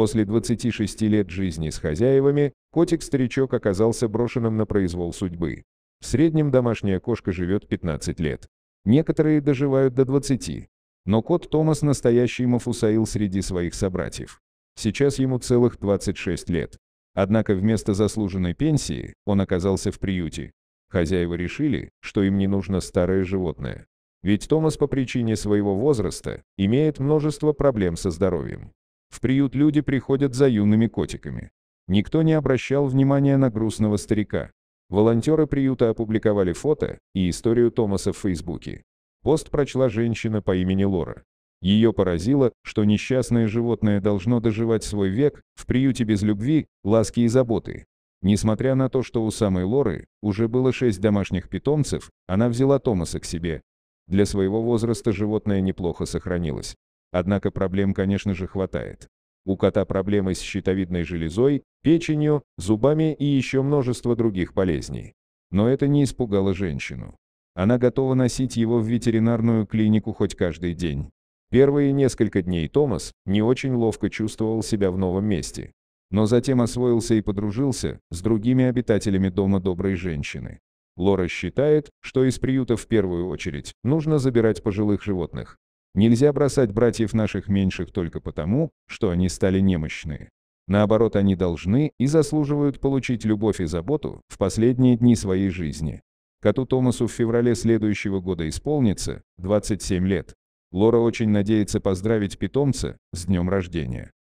После 26 лет жизни с хозяевами, котик-старичок оказался брошенным на произвол судьбы. В среднем домашняя кошка живет 15 лет. Некоторые доживают до 20. Но кот Томас настоящий мафусаил среди своих собратьев. Сейчас ему целых 26 лет. Однако вместо заслуженной пенсии он оказался в приюте. Хозяева решили, что им не нужно старое животное. Ведь Томас по причине своего возраста имеет множество проблем со здоровьем. В приют люди приходят за юными котиками. Никто не обращал внимания на грустного старика. Волонтеры приюта опубликовали фото и историю Томаса в Фейсбуке. Пост прочла женщина по имени Лора. Ее поразило, что несчастное животное должно доживать свой век в приюте без любви, ласки и заботы. Несмотря на то, что у самой Лоры уже было шесть домашних питомцев, она взяла Томаса к себе. Для своего возраста животное неплохо сохранилось. Однако проблем, конечно же, хватает. У кота проблемы с щитовидной железой, печенью, зубами и еще множество других болезней. Но это не испугало женщину. Она готова носить его в ветеринарную клинику хоть каждый день. Первые несколько дней Томас не очень ловко чувствовал себя в новом месте. Но затем освоился и подружился с другими обитателями дома доброй женщины. Лора считает, что из приюта в первую очередь нужно забирать пожилых животных, Нельзя бросать братьев наших меньших только потому, что они стали немощные. Наоборот, они должны и заслуживают получить любовь и заботу в последние дни своей жизни. Коту Томасу в феврале следующего года исполнится 27 лет. Лора очень надеется поздравить питомца с днем рождения.